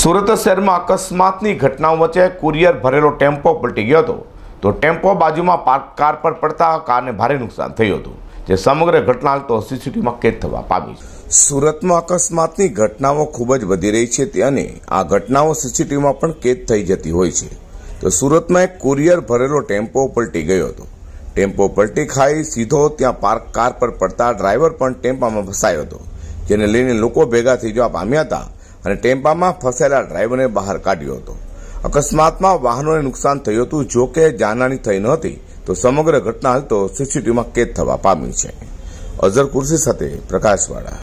સુરત શહેરમાં અકસ્માતની ઘટનાઓ વચ્ચે કુરિયર ભરેલો ટેમ્પો પલટી ગયો હતો તો ટેમ્પો બાજુમાં પાર્ક કાર પર પડતા કારને ભારે નુકસાન થયું હતું જે સમગ્ર ઘટના હાલ તો સીસીટીવીમાં કેદ થવા પામી છે સુરતમાં અકસ્માતની ઘટનાઓ ખૂબ જ વધી રહી છે અને આ ઘટનાઓ સીસીટીવીમાં પણ કેદ થઈ જતી હોય છે તો સુરતમાં એક કુરિયર ભરેલો ટેમ્પો પલટી ગયો હતો ટેમ્પો પલટી ખાઈ સીધો ત્યાં પાર્ક કાર પર પડતા ડ્રાઈવર પણ ટેમ્પામાં ફસાયો હતો જેને લઈને લોકો ભેગા થઈ જવા પામ્યા હતા અને ટેમ્પામાં ફસાયેલા ડ્રાઈવરને બહાર કાઢ્યો હતો અકસ્માતમાં વાહનોને નુકસાન થયું હતું જો કે જાનહાની થઈ નહોતી તો સમગ્ર ઘટના હાલ તો સીસીટીવીમાં કેદ થવા પામી છે અઝર કુર્સી સાથે પ્રકાશવાળા